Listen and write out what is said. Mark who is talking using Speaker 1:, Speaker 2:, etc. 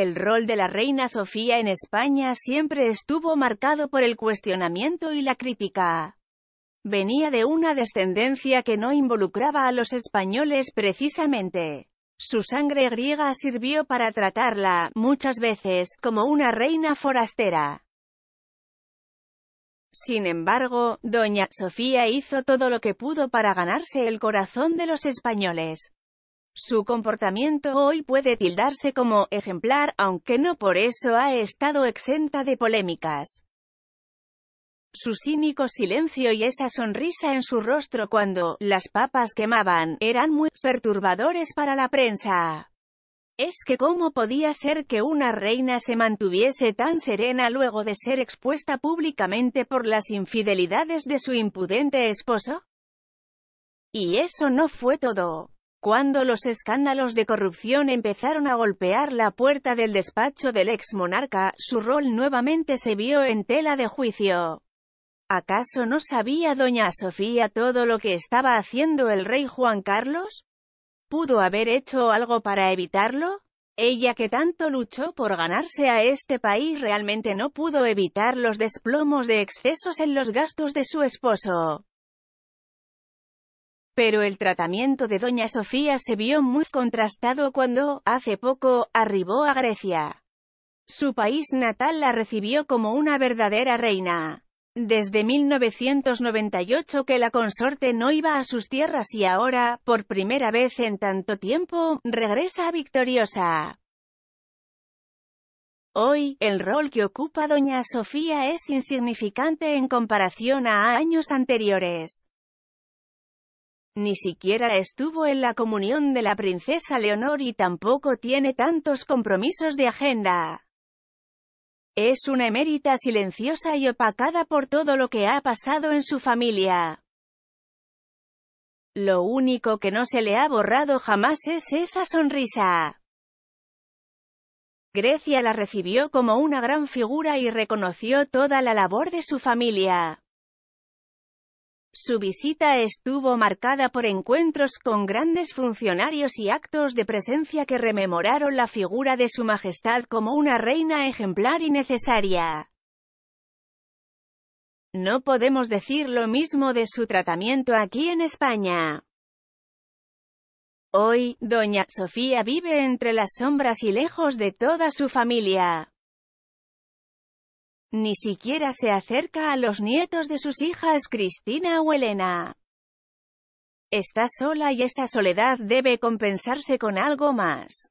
Speaker 1: El rol de la reina Sofía en España siempre estuvo marcado por el cuestionamiento y la crítica. Venía de una descendencia que no involucraba a los españoles precisamente. Su sangre griega sirvió para tratarla, muchas veces, como una reina forastera. Sin embargo, doña Sofía hizo todo lo que pudo para ganarse el corazón de los españoles, su comportamiento hoy puede tildarse como ejemplar, aunque no por eso ha estado exenta de polémicas. Su cínico silencio y esa sonrisa en su rostro cuando las papas quemaban eran muy perturbadores para la prensa. Es que cómo podía ser que una reina se mantuviese tan serena luego de ser expuesta públicamente por las infidelidades de su impudente esposo? Y eso no fue todo. Cuando los escándalos de corrupción empezaron a golpear la puerta del despacho del ex monarca, su rol nuevamente se vio en tela de juicio. ¿Acaso no sabía doña Sofía todo lo que estaba haciendo el rey Juan Carlos? ¿Pudo haber hecho algo para evitarlo? Ella que tanto luchó por ganarse a este país realmente no pudo evitar los desplomos de excesos en los gastos de su esposo. Pero el tratamiento de Doña Sofía se vio muy contrastado cuando, hace poco, arribó a Grecia. Su país natal la recibió como una verdadera reina. Desde 1998 que la consorte no iba a sus tierras y ahora, por primera vez en tanto tiempo, regresa victoriosa. Hoy, el rol que ocupa Doña Sofía es insignificante en comparación a años anteriores. Ni siquiera estuvo en la comunión de la princesa Leonor y tampoco tiene tantos compromisos de agenda. Es una emérita silenciosa y opacada por todo lo que ha pasado en su familia. Lo único que no se le ha borrado jamás es esa sonrisa. Grecia la recibió como una gran figura y reconoció toda la labor de su familia. Su visita estuvo marcada por encuentros con grandes funcionarios y actos de presencia que rememoraron la figura de su majestad como una reina ejemplar y necesaria. No podemos decir lo mismo de su tratamiento aquí en España. Hoy, doña Sofía vive entre las sombras y lejos de toda su familia. Ni siquiera se acerca a los nietos de sus hijas Cristina o Elena. Está sola y esa soledad debe compensarse con algo más.